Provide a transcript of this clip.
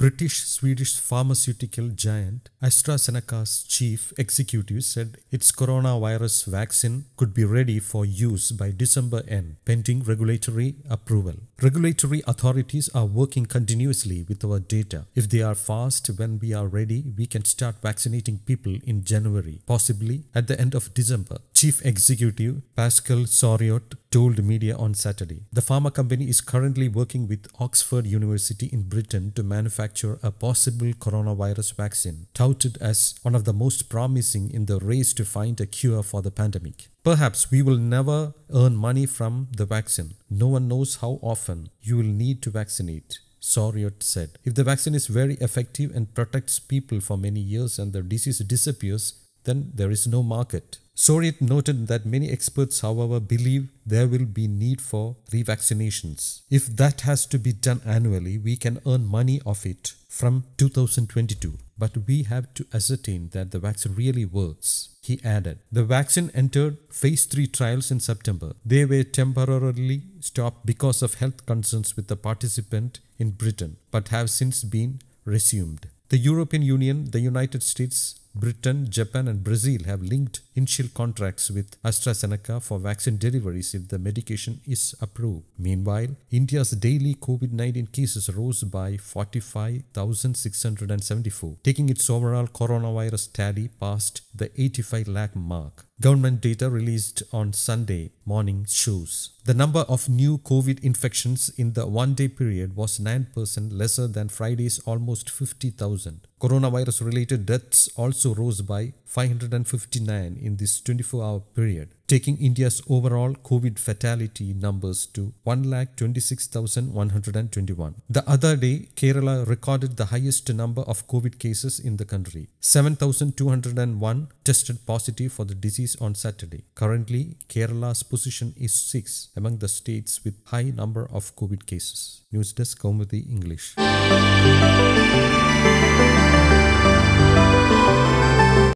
British Swedish pharmaceutical giant AstraZeneca's chief executive said its coronavirus vaccine could be ready for use by December end, pending regulatory approval. Regulatory authorities are working continuously with our data. If they are fast when we are ready, we can start vaccinating people in January, possibly at the end of December. Chief Executive Pascal Soriot told media on Saturday. The pharma company is currently working with Oxford University in Britain to manufacture a possible coronavirus vaccine, touted as one of the most promising in the race to find a cure for the pandemic. Perhaps we will never earn money from the vaccine. No one knows how often you will need to vaccinate. Soriot said. If the vaccine is very effective and protects people for many years and the disease disappears, then there is no market. Sorit noted that many experts, however, believe there will be need for revaccinations. If that has to be done annually, we can earn money off it from 2022. But we have to ascertain that the vaccine really works, he added. The vaccine entered phase 3 trials in September. They were temporarily stopped because of health concerns with the participant in Britain, but have since been resumed. The European Union, the United States, Britain, Japan, and Brazil have linked initial contracts with AstraZeneca for vaccine deliveries if the medication is approved. Meanwhile, India's daily COVID 19 cases rose by 45,674, taking its overall coronavirus tally past the 85 lakh mark. Government data released on Sunday morning shows the number of new COVID infections in the one day period was 9% lesser than Friday's almost 50,000. Coronavirus related deaths also rose by 559 in this 24 hour period, taking India's overall COVID fatality numbers to 1,26,121. The other day, Kerala recorded the highest number of COVID cases in the country 7,201 tested positive for the disease on Saturday. Currently, Kerala's position is 6 among the states with high number of COVID cases. News Desk Kaumudi English.